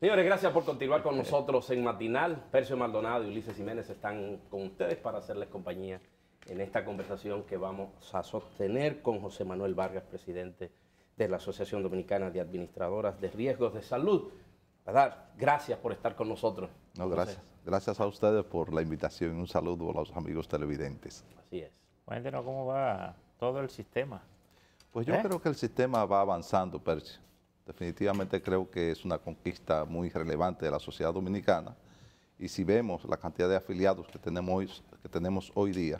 Señores, gracias por continuar con nosotros en Matinal. Percio Maldonado y Ulises Jiménez están con ustedes para hacerles compañía en esta conversación que vamos a sostener con José Manuel Vargas, presidente de la Asociación Dominicana de Administradoras de Riesgos de Salud. ¿Verdad? Gracias por estar con nosotros. No, gracias. gracias a ustedes por la invitación. y Un saludo a los amigos televidentes. Así es. Cuéntenos cómo va todo el sistema. Pues yo ¿Eh? creo que el sistema va avanzando, Percio. Definitivamente creo que es una conquista muy relevante de la sociedad dominicana y si vemos la cantidad de afiliados que tenemos hoy, que tenemos hoy día,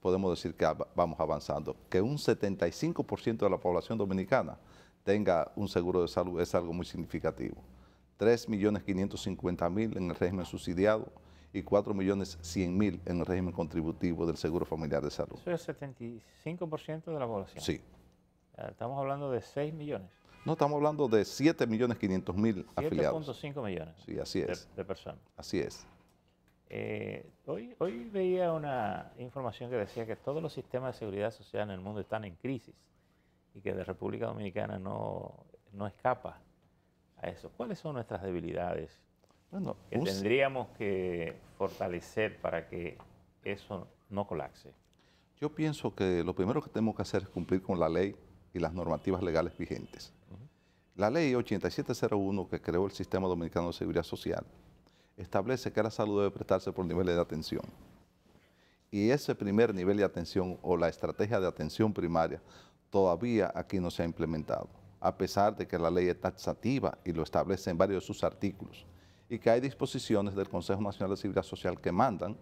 podemos decir que vamos avanzando. Que un 75% de la población dominicana tenga un seguro de salud es algo muy significativo. 3.550.000 en el régimen subsidiado y 4.100.000 en el régimen contributivo del Seguro Familiar de Salud. Eso es 75% de la población. Sí. Estamos hablando de 6 millones. No, estamos hablando de 7.500.000 afiliados. 7.5 millones. Sí, así es. De, personas. Así es. Eh, hoy, veía una información que decía que todos los sistemas de seguridad social en el mundo están en crisis y que la República Dominicana no, escapa a eso. ¿Cuáles son nuestras debilidades que tendríamos que fortalecer para que eso no colapse? Yo pienso que lo primero que tenemos que hacer es cumplir con la ley y las normativas legales vigentes. La ley 8701 que creó el Sistema Dominicano de Seguridad Social establece que la salud debe prestarse por niveles de atención. Y ese primer nivel de atención o la estrategia de atención primaria todavía aquí no se ha implementado, a pesar de que la ley es taxativa y lo establece en varios de sus artículos, y que hay disposiciones del Consejo Nacional de Seguridad Social que mandan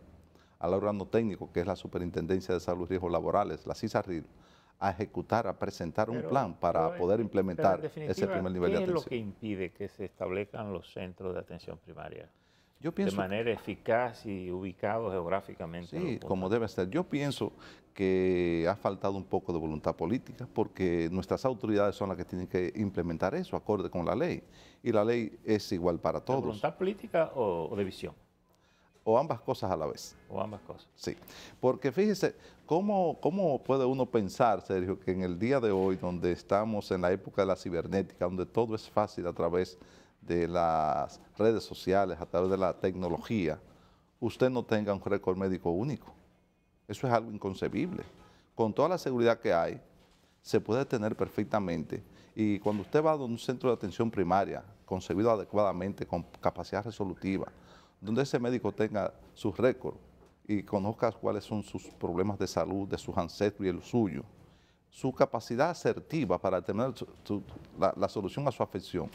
al órgano técnico, que es la Superintendencia de Salud y Riesgos Laborales, la CISARRIL, a ejecutar, a presentar un plan para poder implementar ese primer nivel de atención. ¿Qué es lo que impide que se establezcan los centros de atención primaria? Yo pienso, de manera eficaz y ubicado geográficamente. Sí, como debe ser. Yo pienso que ha faltado un poco de voluntad política porque nuestras autoridades son las que tienen que implementar eso acorde con la ley. Y la ley es igual para todos. voluntad política o de visión? o ambas cosas a la vez. O ambas cosas. Sí, porque fíjese, ¿cómo, ¿cómo puede uno pensar, Sergio, que en el día de hoy, donde estamos en la época de la cibernética, donde todo es fácil a través de las redes sociales, a través de la tecnología, usted no tenga un récord médico único? Eso es algo inconcebible. Con toda la seguridad que hay, se puede tener perfectamente. Y cuando usted va a un centro de atención primaria, concebido adecuadamente, con capacidad resolutiva, donde ese médico tenga sus récord y conozca cuáles son sus problemas de salud, de sus ancestros y el suyo, su capacidad asertiva para determinar la, solución a su afección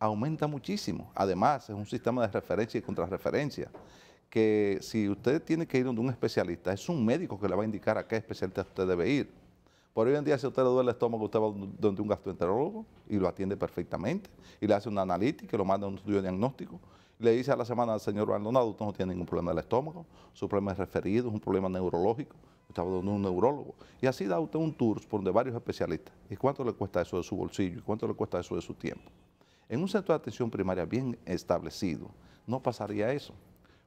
aumenta muchísimo. Además, es un sistema de referencia y contrarreferencia, que si usted tiene que ir donde un especialista, es un médico que le va a indicar a qué especialista usted debe ir. Por hoy en día, si usted le duele el estómago, usted va donde un gastroenterólogo y lo atiende perfectamente, y le hace una analítica que lo manda a un estudio diagnóstico le dice a la semana al señor Maldonado, usted no tiene ningún problema del estómago, su problema es referido, es un problema neurológico, estaba donde un neurólogo. Y así da usted un tour por de varios especialistas. ¿Y cuánto le cuesta eso de su bolsillo? ¿Y cuánto le cuesta eso de su tiempo? En un centro de atención primaria bien establecido, no pasaría eso.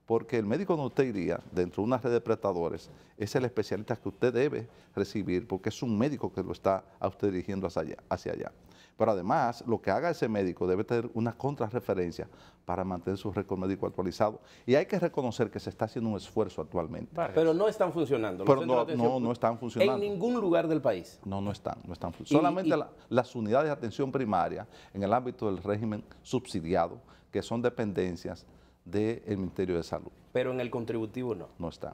Porque el médico no usted iría dentro de una red de prestadores es el especialista que usted debe recibir porque es un médico que lo está a usted dirigiendo hacia allá. Hacia allá. Pero además, lo que haga ese médico debe tener una contrarreferencia para mantener su récord médico actualizado. Y hay que reconocer que se está haciendo un esfuerzo actualmente. Pero no están funcionando. no, no, están funcionando. En ningún lugar del país. No, no están. No están Solamente las unidades de atención primaria en el ámbito del régimen subsidiado, que son dependencias del Ministerio de Salud. Pero en el contributivo no. No están.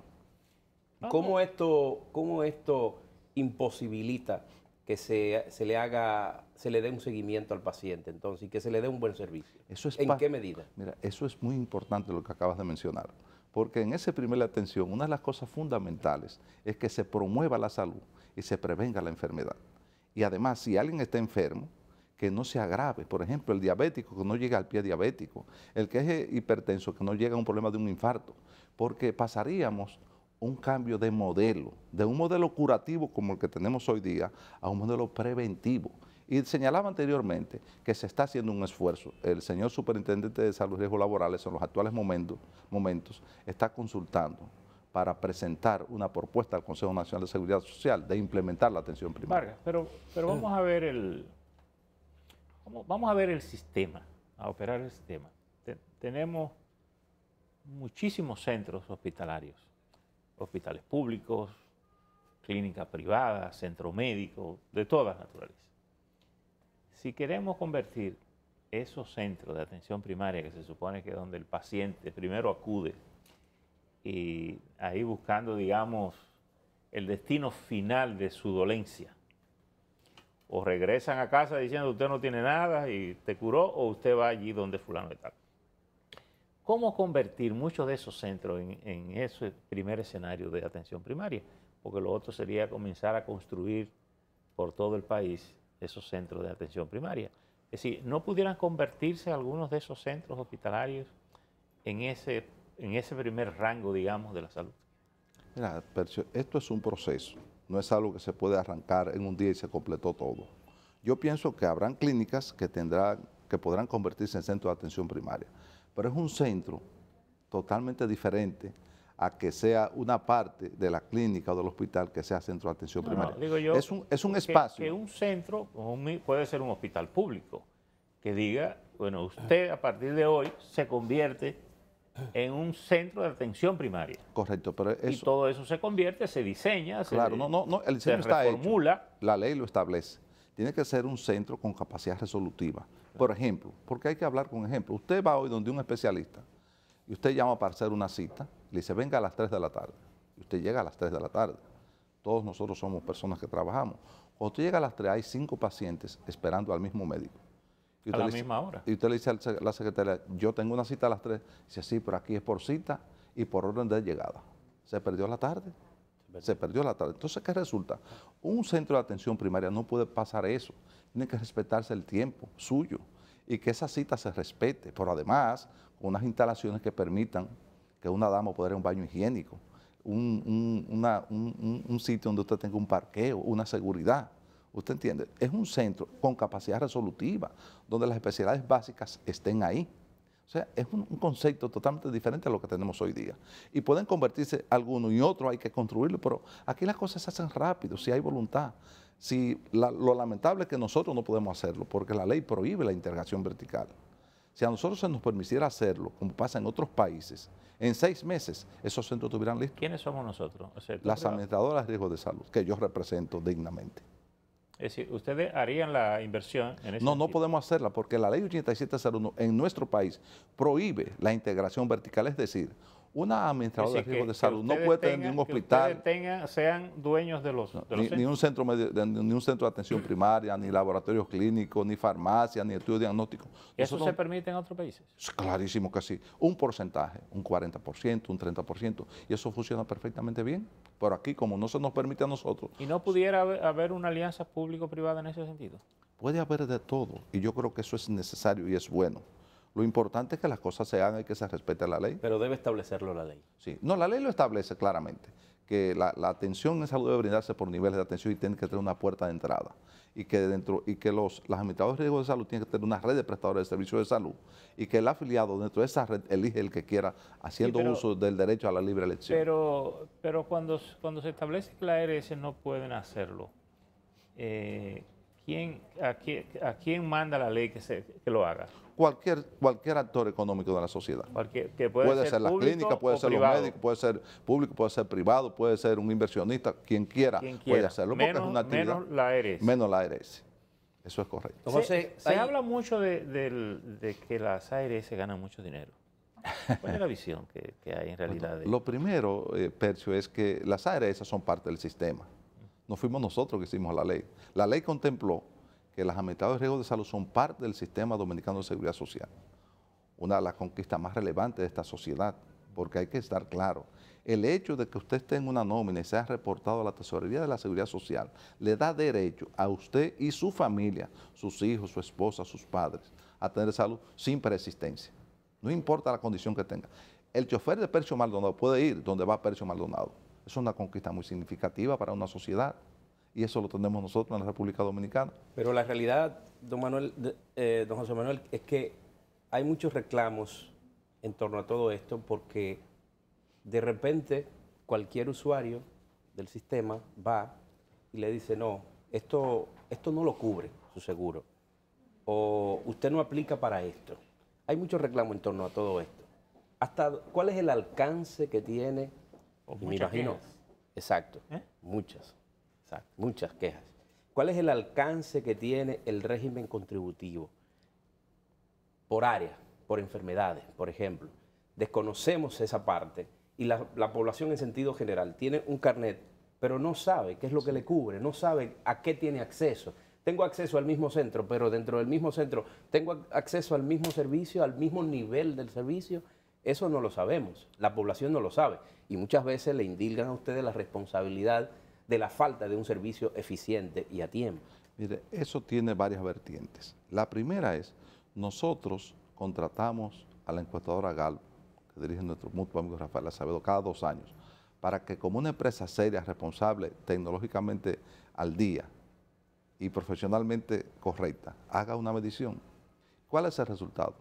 ¿Cómo esto, cómo esto imposibilita que se, le haga, se le dé un seguimiento al paciente, entonces, y que se le dé un buen servicio. Eso es ¿En qué medida? Mira, eso es muy importante lo que acabas de mencionar, porque en ese primer atención, una de las cosas fundamentales es que se promueva la salud y se prevenga la enfermedad. Y además, si alguien está enfermo, que no se agrave. Por ejemplo, el diabético que no llega al pie diabético, el que es hipertenso que no llega a un problema de un infarto, porque pasaríamos un cambio de modelo, de un modelo curativo como el que tenemos hoy día a un modelo preventivo. Y señalaba anteriormente que se está haciendo un esfuerzo. El señor superintendente de salud y riesgos laborales en los actuales momentos, está consultando para presentar una propuesta al Consejo Nacional de Seguridad Social de implementar la atención primaria. pero, pero vamos a ver el vamos a ver el sistema, a operar el sistema. tenemos muchísimos centros hospitalarios hospitales públicos, clínicas privadas, centros médicos, de todas naturalezas. Si queremos convertir esos centros de atención primaria, que se supone que es donde el paciente primero acude, y ahí buscando, digamos, el destino final de su dolencia, o regresan a casa diciendo usted no tiene nada y te curó, o usted va allí donde fulano de tal. ¿Cómo convertir muchos de esos centros en, ese primer escenario de atención primaria? Porque lo otro sería comenzar a construir por todo el país esos centros de atención primaria. Es decir, ¿no pudieran convertirse algunos de esos centros hospitalarios en ese, en ese primer rango, digamos, de la salud? Mira, esto es un proceso, no es algo que se puede arrancar en un día y se completó todo. Yo pienso que habrán clínicas que, tendrán, que podrán convertirse en centros de atención primaria pero es un centro totalmente diferente a que sea una parte de la clínica o del hospital que sea centro de atención primaria. es un, espacio. Que un centro puede ser un hospital público que diga, bueno, usted a partir de hoy se convierte en un centro de atención primaria. Correcto, pero eso... Y todo eso se convierte, se diseña, se, no, reformula. La ley lo establece. Tiene que ser un centro con capacidad resolutiva por ejemplo, porque hay que hablar con ejemplo. Usted va hoy donde un especialista y usted llama para hacer una cita, le dice, venga a las 3 de la tarde. Y usted llega a las 3 de la tarde. Todos nosotros somos personas que trabajamos. Cuando usted llega a las 3, hay cinco pacientes esperando al mismo médico. Y usted a la misma hora. Y usted le dice a la secretaria, yo tengo una cita a las 3. Dice, sí, pero aquí es por cita y por orden de llegada. Se perdió la tarde. Se perdió la tarde. Entonces, ¿qué resulta? Un centro de atención primaria no puede pasar eso. Tienen que respetarse el tiempo suyo y que esa cita se respete, pero además unas instalaciones que permitan que una dama pueda ir a un baño higiénico, un, sitio donde usted tenga un parqueo, una seguridad. ¿Usted entiende? Es un centro con capacidad resolutiva, donde las especialidades básicas estén ahí. O sea, es un, concepto totalmente diferente a lo que tenemos hoy día. Y pueden convertirse alguno y otro, hay que construirlo, pero aquí las cosas se hacen rápido, si hay voluntad. Si lo lamentable es que nosotros no podemos hacerlo, porque la ley prohíbe la integración vertical. Si a nosotros se nos permitiera hacerlo, como pasa en otros países, en seis meses esos centros estuvieran listos. ¿Quiénes somos nosotros? Las administradoras de riesgo de salud, que yo represento dignamente. Es decir, ¿ustedes harían la inversión en ese No, no podemos hacerla porque la ley 8701 en nuestro país prohíbe la integración vertical, es decir, una administradora de riesgo de salud no puede tener ningún hospital. Que sean dueños de los, ni, un, centro de, ni un centro de atención primaria, ni laboratorios clínicos, ni farmacia, ni estudios diagnósticos. ¿Eso se permite en otros países? Clarísimo que sí. Un porcentaje, un 40%, un 30%. Y eso funciona perfectamente bien. Pero aquí, como no se nos permite a nosotros. ¿Y no pudiera haber una alianza público-privada en ese sentido? Puede haber de todo. Y yo creo que eso es necesario y es bueno. Lo importante es que las cosas se hagan y que se respete la ley. Pero debe establecerlo la ley. Sí, no, la ley lo establece claramente, que la, atención en salud debe brindarse por niveles de atención y tiene que tener una puerta de entrada. Y que, dentro, y que los, las administradoras de riesgo de salud tienen que tener una red de prestadores de servicios de salud y que el afiliado dentro de esa red elige el que quiera haciendo uso del derecho a la libre elección. Pero, pero cuando, cuando se establece que la ARS no pueden hacerlo, eh, a, quién, manda la ley que, se, que lo haga? cualquier, cualquier actor económico de la sociedad. que puede, ser, la clínica, puede ser los médicos, puede ser público, puede ser privado, puede ser un inversionista, quien quiera, puede hacerlo. Menos, porque una menos la ARS. Eso es correcto. entonces se, habla mucho de, que las ARS ganan mucho dinero. ¿Cuál es la visión que, hay en realidad? Lo primero, eh, Percio, es que las ARS son parte del sistema. No fuimos nosotros que hicimos la ley. La ley contempló que las amistades de riesgo de salud son parte del sistema dominicano de seguridad social. Una de las conquistas más relevantes de esta sociedad, porque hay que estar claro, el hecho de que usted esté en una nómina y sea reportado a la tesorería de la seguridad social, le da derecho a usted y su familia, sus hijos, su esposa, sus padres, a tener salud sin persistencia. No importa la condición que tenga. El chofer de Percio Maldonado puede ir donde va Percio Maldonado. Es una conquista muy significativa para una sociedad y eso lo tenemos nosotros en la República Dominicana. Pero la realidad, don, Manuel, eh, don José Manuel, es que hay muchos reclamos en torno a todo esto porque de repente cualquier usuario del sistema va y le dice, no, esto, esto no lo cubre su seguro o usted no aplica para esto. Hay muchos reclamos en torno a todo esto. Hasta, ¿Cuál es el alcance que tiene? imagino. Exacto, ¿Eh? muchas. Muchas quejas. ¿Cuál es el alcance que tiene el régimen contributivo? Por área, por enfermedades, por ejemplo. Desconocemos esa parte y la, población en sentido general tiene un carnet, pero no sabe qué es lo que le cubre, no sabe a qué tiene acceso tengo acceso al mismo centro, pero dentro del mismo centro tengo acceso al mismo servicio, al mismo nivel del servicio. Eso no lo sabemos, la población no lo sabe. Y muchas veces le indilgan a ustedes la responsabilidad de la falta de un servicio eficiente y a tiempo. Mire, eso tiene varias vertientes. La primera es, nosotros contratamos a la encuestadora GAL, que dirige nuestro mutuo amigo Rafael Acevedo, cada dos años, para que como una empresa seria, responsable, tecnológicamente al día y profesionalmente correcta, haga una medición. ¿Cuál es el resultado?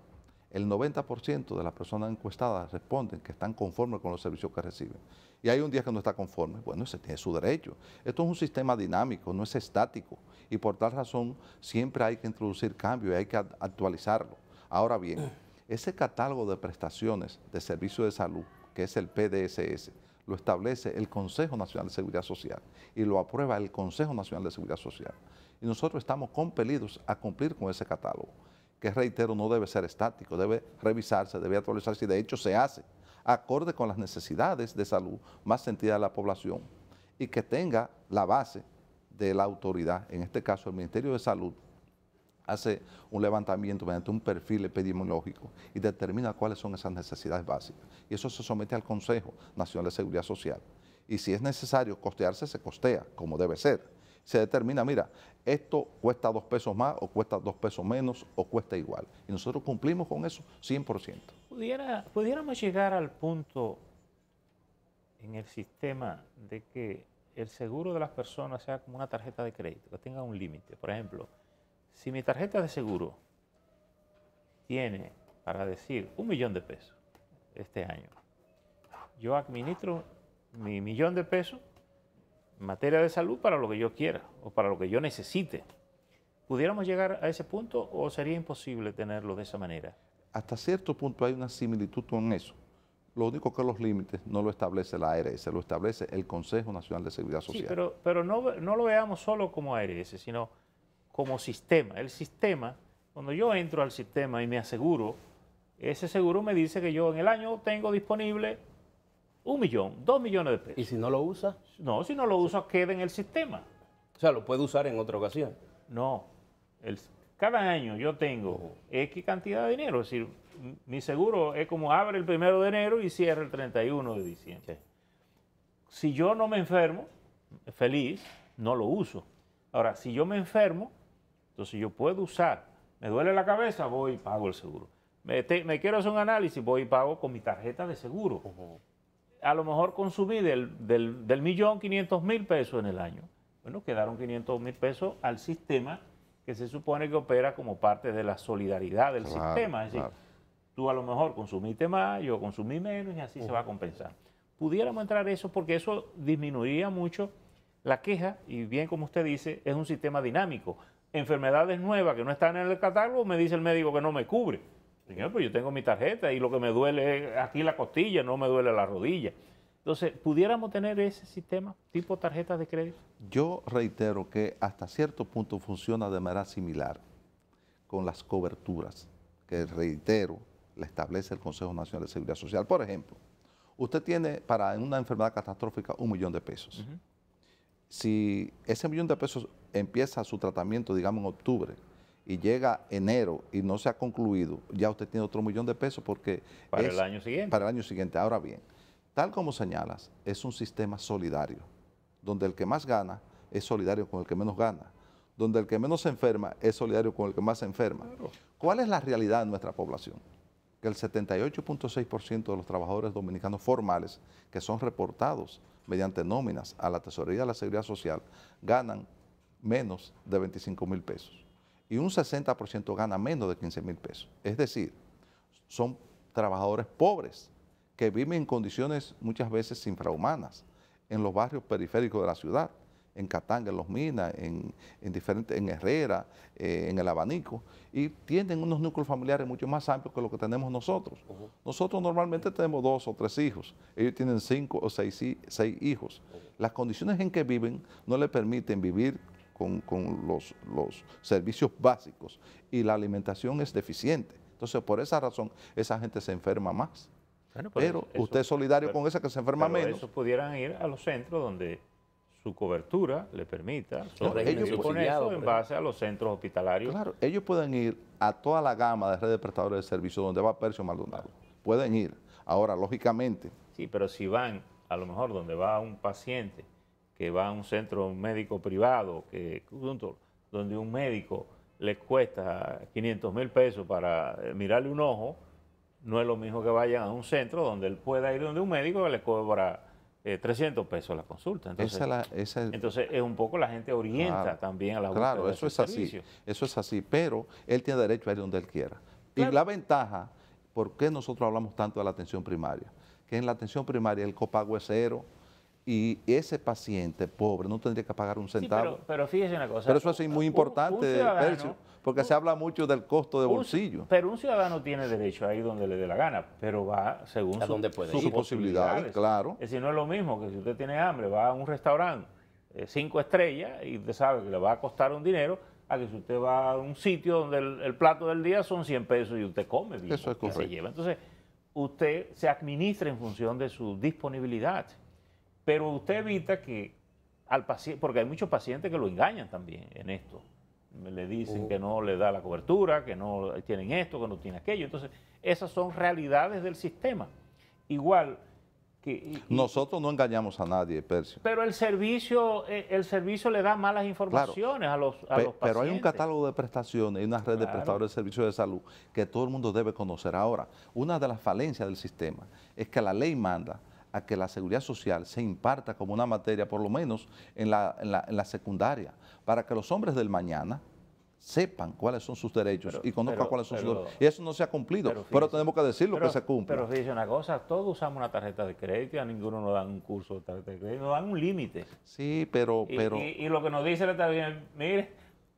el 90% de las personas encuestadas responden que están conformes con los servicios que reciben. Y hay un día que no está conforme, bueno, ese tiene su derecho. Esto es un sistema dinámico, no es estático. Y por tal razón siempre hay que introducir cambios y hay que actualizarlo. Ahora bien, mm. ese catálogo de prestaciones de servicios de salud, que es el PDSS, lo establece el Consejo Nacional de Seguridad Social y lo aprueba el Consejo Nacional de Seguridad Social. Y nosotros estamos compelidos a cumplir con ese catálogo que reitero no debe ser estático, debe revisarse, debe actualizarse y de hecho se hace acorde con las necesidades de salud más sentidas de la población y que tenga la base de la autoridad, en este caso el Ministerio de Salud, hace un levantamiento mediante un perfil epidemiológico y determina cuáles son esas necesidades básicas. Y eso se somete al Consejo Nacional de Seguridad Social. Y si es necesario costearse, se costea, como debe ser se determina, mira, esto cuesta dos pesos más o cuesta dos pesos menos o cuesta igual. Y nosotros cumplimos con eso 100%. ¿Pudiera, pudiéramos llegar al punto en el sistema de que el seguro de las personas sea como una tarjeta de crédito, que tenga un límite. Por ejemplo, si mi tarjeta de seguro tiene, para decir, un millón de pesos este año, yo administro mi millón de pesos materia de salud para lo que yo quiera o para lo que yo necesite. ¿Pudiéramos llegar a ese punto o sería imposible tenerlo de esa manera? Hasta cierto punto hay una similitud con eso. Lo único que los límites no lo establece la ARS, lo establece el Consejo Nacional de Seguridad Social. Sí, pero, no, no lo veamos solo como ARS, sino como sistema. El sistema, cuando yo entro al sistema y me aseguro, ese seguro me dice que yo en el año tengo disponible un millón, dos millones de pesos. ¿Y si no lo usa? No, si no lo usa, queda en el sistema. O sea, lo puede usar en otra ocasión. No. cada año yo tengo X cantidad de dinero. Es decir, mi seguro es como abre el primero de enero y cierra el 31 de diciembre. Si yo no me enfermo, feliz, no lo uso. Ahora, si yo me enfermo, entonces yo puedo usar. Me duele la cabeza, voy y pago el seguro. Me, quiero hacer un análisis, voy y pago con mi tarjeta de seguro a lo mejor consumí del, del, millón 500 mil pesos en el año. Bueno, quedaron 500 mil pesos al sistema que se supone que opera como parte de la solidaridad del sistema. Es decir, tú a lo mejor consumiste más, yo consumí menos y así se va a compensar. Pudiéramos entrar eso porque eso disminuiría mucho la queja y bien como usted dice, es un sistema dinámico. Enfermedades nuevas que no están en el catálogo, me dice el médico que no me cubre pues yo tengo mi tarjeta y lo que me duele aquí la costilla, no me duele la rodilla. Entonces, ¿pudiéramos tener ese sistema tipo tarjeta de crédito? Yo reitero que hasta cierto punto funciona de manera similar con las coberturas que, reitero, le establece el Consejo Nacional de Seguridad Social. Por ejemplo, usted tiene para una enfermedad catastrófica un millón de pesos. Si ese millón de pesos empieza su tratamiento, digamos, en octubre, y llega enero y no se ha concluido, ya usted tiene otro millón de pesos porque... Para el año siguiente. Para el año siguiente. Ahora bien, tal como señalas, es un sistema solidario, donde el que más gana es solidario con el que menos gana, donde el que menos se enferma es solidario con el que más se enferma. ¿Cuál es la realidad de nuestra población? Que el 78.6% de los trabajadores dominicanos formales que son reportados mediante nóminas a la Tesorería de la Seguridad Social ganan menos de 25 mil pesos y un 60% gana menos de 15 mil pesos. Es decir, son trabajadores pobres que viven en condiciones muchas veces infrahumanas en los barrios periféricos de la ciudad, en Catanga, en Los Minas, en, diferentes, en Herrera, eh, en El Abanico, y tienen unos núcleos familiares mucho más amplios que los que tenemos nosotros. Nosotros normalmente tenemos dos o tres hijos, ellos tienen cinco o seis, hijos. Las condiciones en que viven no les permiten vivir con, los, servicios básicos y la alimentación es deficiente. Entonces, por esa razón, esa gente se enferma más. Pues, pero, usted es solidario con esa que se enferma pero menos. pudieran ir a los centros donde su cobertura le permita. ellos con eso en base a los centros hospitalarios. Claro, ellos pueden ir a toda la gama de redes de prestadores de servicios donde va Percio Maldonado. Pueden ir. Ahora, lógicamente. Sí, pero si van a lo mejor donde va un paciente que va a un centro médico privado, que, donde un médico le cuesta 500 mil pesos para eh, mirarle un ojo, no es lo mismo que vayan a un centro donde él pueda ir donde un médico le cobra 300 eh, pesos la consulta. Entonces, es, un poco la gente orienta también a la Claro, eso es así, eso es así, pero él tiene derecho a ir donde él quiera. Y la ventaja, ¿por qué nosotros hablamos tanto de la atención primaria? Que en la atención primaria el copago es cero, y ese paciente pobre no tendría que pagar un centavo. pero, pero, fíjese una cosa. Pero eso es muy importante, porque se habla mucho del costo de bolsillo. Pero un ciudadano tiene derecho a ir donde le dé la gana, pero va según sus posibilidades, claro. Es decir, no es lo mismo que si usted tiene hambre, va a un restaurante eh, cinco estrellas y usted sabe que le va a costar un dinero, a que si usted va a un sitio donde el, plato del día son 100 pesos y usted come. eso Se lleva. Entonces, usted se administra en función de su disponibilidad. Pero usted evita que al paciente, porque hay muchos pacientes que lo engañan también en esto. Le dicen oh. que no le da la cobertura, que no tienen esto, que no tienen aquello. Entonces, esas son realidades del sistema. Igual que... Nosotros no engañamos a nadie, Percio. Pero el servicio, eh, el servicio le da malas informaciones a, los, pacientes. Pero hay un catálogo de prestaciones y una red de prestadores de servicios de salud que todo el mundo debe conocer. Ahora, una de las falencias del sistema es que la ley manda a que la seguridad social se imparta como una materia, por lo menos en la, secundaria, para que los hombres del mañana sepan cuáles son sus derechos y conozcan cuáles son sus derechos. Y eso no se ha cumplido, pero, tenemos que decirlo que se cumple. Pero fíjese una cosa, todos usamos una tarjeta de crédito a ninguno nos dan un curso de tarjeta de crédito, nos dan un límite. Sí, pero... Y, pero... Y, lo que nos dice la tarjeta, mire,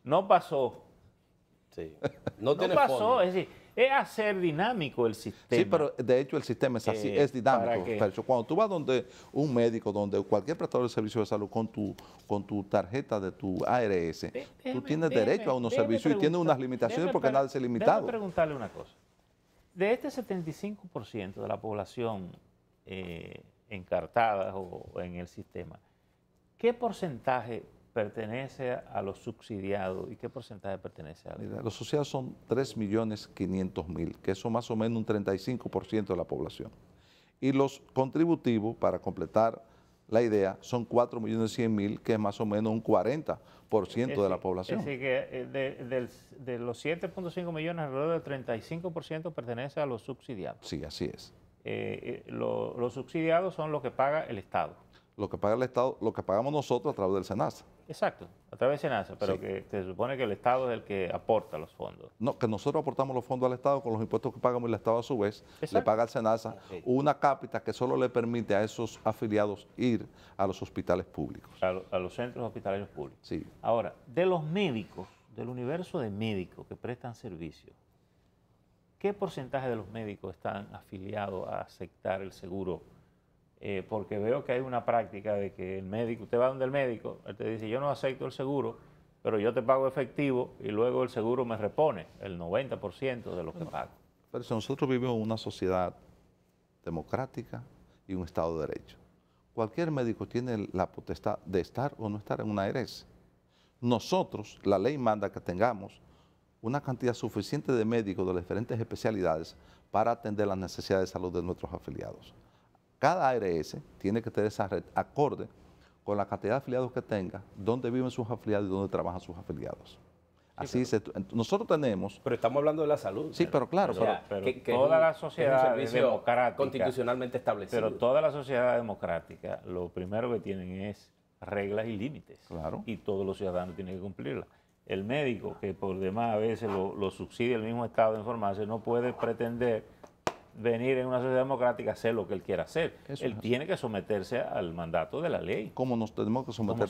no pasó. Sí. No, pasó, es decir es hacer dinámico el sistema. Sí, pero de hecho el sistema es así, eh, es dinámico. Cuando tú vas donde un médico, donde cualquier prestador de servicio de salud con tu, con tu tarjeta de tu ARS, tú tienes derecho a unos servicios y tienes unas limitaciones porque nadie es limitado. Déjame preguntarle una cosa. De este 75% de la población eh, encartada o en el sistema, ¿qué porcentaje pertenece a los subsidiados y qué porcentaje pertenece a los subsidiados son 3.500.000, que son más o menos un 35% de la población. Y los contributivos, para completar la idea, son 4.100.000, que es más o menos un 40% de la población. Así que eh, de, los 7.5 millones, alrededor del 35% pertenece a los subsidiados. Sí, así es. Eh, eh, los subsidiados son los que paga el Estado. Lo que paga el Estado, lo que pagamos nosotros a través del SENASA. Exacto, a través de NASA, pero que se supone que el Estado es el que aporta los fondos. No, que nosotros aportamos los fondos al Estado con los impuestos que pagamos y el Estado a su vez le paga al SENASA una cápita que solo le permite a esos afiliados ir a los hospitales públicos. A, los centros hospitalarios públicos. Sí. Ahora, de los médicos, del universo de médicos que prestan servicio, ¿qué porcentaje de los médicos están afiliados a aceptar el seguro eh, porque veo que hay una práctica de que el médico, usted va donde el médico, él te dice, yo no acepto el seguro, pero yo te pago efectivo y luego el seguro me repone el 90% de lo que pago. Pero si nosotros vivimos en una sociedad democrática y un Estado de Derecho. Cualquier médico tiene la potestad de estar o no estar en una ARS. Nosotros, la ley manda que tengamos una cantidad suficiente de médicos de las diferentes especialidades para atender las necesidades de salud de nuestros afiliados. Cada ARS tiene que tener esa red acorde con la cantidad de afiliados que tenga, dónde viven sus afiliados y dónde trabajan sus afiliados. Así nosotros tenemos. Pero estamos hablando de la salud. Sí, pero claro. que, toda la sociedad Constitucionalmente establecida Pero toda la sociedad democrática lo primero que tienen es reglas y límites. Claro. Y todos los ciudadanos tienen que cumplirlas. El médico, que por demás a veces lo, subsidia el mismo Estado de informarse, no puede pretender venir en una sociedad democrática a hacer lo que él quiera hacer. él tiene que someterse al mandato de la ley. ¿Cómo nos tenemos que someter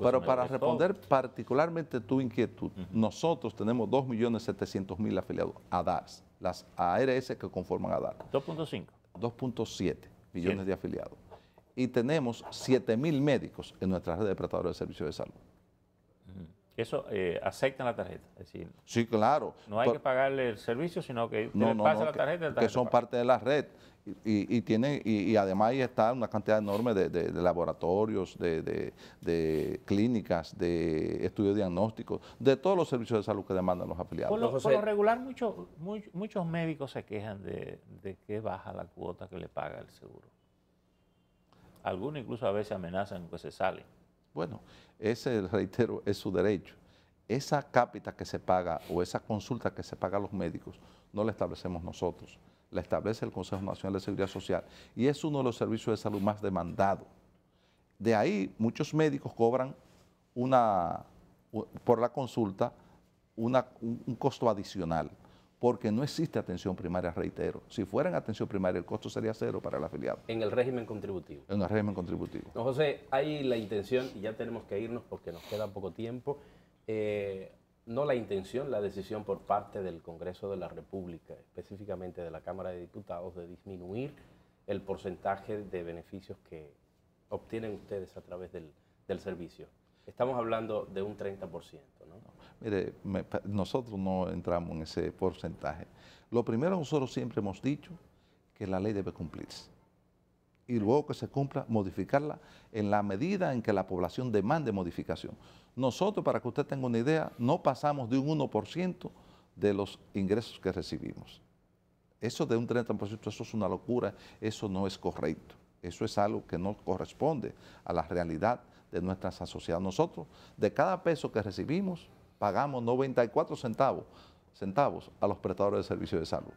Pero para responder particularmente tu inquietud, nosotros tenemos 2.700.000 afiliados a DARS, las ARS que conforman a DARS. 2.5. 2.7 millones de afiliados. Y tenemos 7.000 médicos en nuestra red de prestadores de servicios de salud. Eso eh, aceptan la tarjeta. decir, sí, claro. No hay que pues pagarle el servicio, sino que no, la tarjeta. Que, son parte de la red. Y, además ahí está una cantidad enorme de, laboratorios, de, clínicas, de estudios diagnósticos, de todos los servicios de salud que demandan los afiliados. Por lo, regular, muchos médicos se quejan de que baja la cuota que le paga el seguro. Algunos incluso a veces amenazan que se salen. Bueno, ese, reitero, es su derecho. Esa cápita que se paga o esa consulta que se paga a los médicos no la establecemos nosotros, la establece el Consejo Nacional de Seguridad Social y es uno de los servicios de salud más demandados. De ahí muchos médicos cobran una, por la consulta un costo adicional porque no existe atención primaria, reitero. Si fuera atención primaria, el costo sería cero para el afiliado. En el régimen contributivo. En el régimen contributivo. José, hay la intención, y ya tenemos que irnos porque nos queda poco tiempo, eh, no la intención, la decisión por parte del Congreso de la República, específicamente de la Cámara de Diputados, de disminuir el porcentaje de beneficios que obtienen ustedes a través del, del servicio. Estamos hablando de un 30%, ¿no? Mire, nosotros no entramos en ese porcentaje. Lo primero, nosotros siempre hemos dicho que la ley debe cumplirse. Y luego que se cumpla, modificarla en la medida en que la población demande modificación. Nosotros, para que usted tenga una idea, no pasamos de un 1% de los ingresos que recibimos. Eso de un 30%, eso es una locura, eso no es correcto. Eso es algo que no corresponde a la realidad de nuestras sociedad. Nosotros, de cada peso que recibimos, pagamos 94 centavos, centavos a los prestadores de servicios de salud.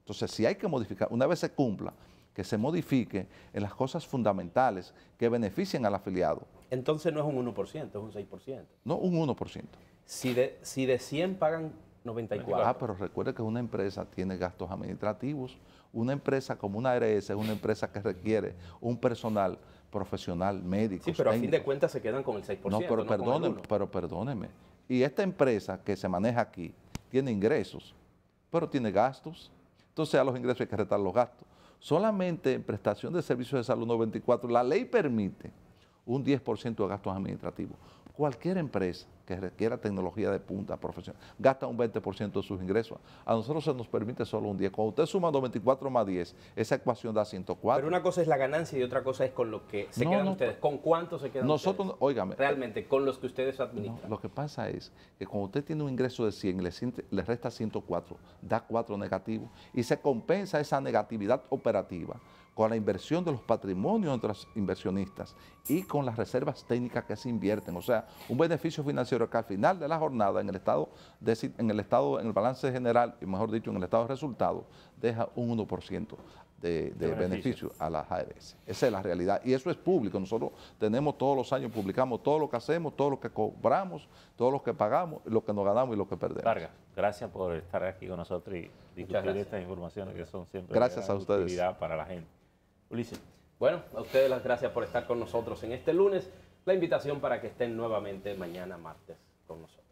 Entonces, si hay que modificar, una vez se cumpla, que se modifique en las cosas fundamentales que beneficien al afiliado. Entonces no es un 1%, es un 6%. No, un 1%. Si de, si de 100 pagan 94. Ah, pero recuerde que una empresa tiene gastos administrativos. Una empresa como una ARS es una empresa que requiere un personal profesional, médico. Sí, pero a fin de cuentas se quedan con el 6%. No, pero, pero perdóneme. Y esta empresa que se maneja aquí tiene ingresos, pero tiene gastos. Entonces a los ingresos hay que retar los gastos. Solamente en prestación de servicios de salud 94, la ley permite un 10% de gastos administrativos. Cualquier empresa que requiera tecnología de punta profesional, gasta un 20% de sus ingresos. A nosotros se nos permite solo un 10. Cuando usted suma 94 más 10, esa ecuación da 104. Pero una cosa es la ganancia y otra cosa es con lo que se quedan ustedes. ¿Con cuánto se quedan nosotros, Óigame. Realmente, con los que ustedes administran. lo que pasa es que cuando usted tiene un ingreso de 100 le, le resta 104, da 4 negativos y se compensa esa negatividad operativa con la inversión de los patrimonios de los inversionistas y con las reservas técnicas que se invierten. O sea, un beneficio financiero que al final de la jornada, en el estado, en el, estado en el balance general, y mejor dicho, en el estado de resultados, deja un 1% de, beneficio. a las ARS. Esa es la realidad. Y eso es público. Nosotros tenemos todos los años, publicamos todo lo que hacemos, todo lo que cobramos, todo lo que pagamos, lo que nos ganamos y lo que perdemos. Varga, gracias por estar aquí con nosotros y discutir estas informaciones que son siempre de utilidad para la gente. Ulises. Bueno, a ustedes las gracias por estar con nosotros en este lunes. La invitación para que estén nuevamente mañana martes con nosotros.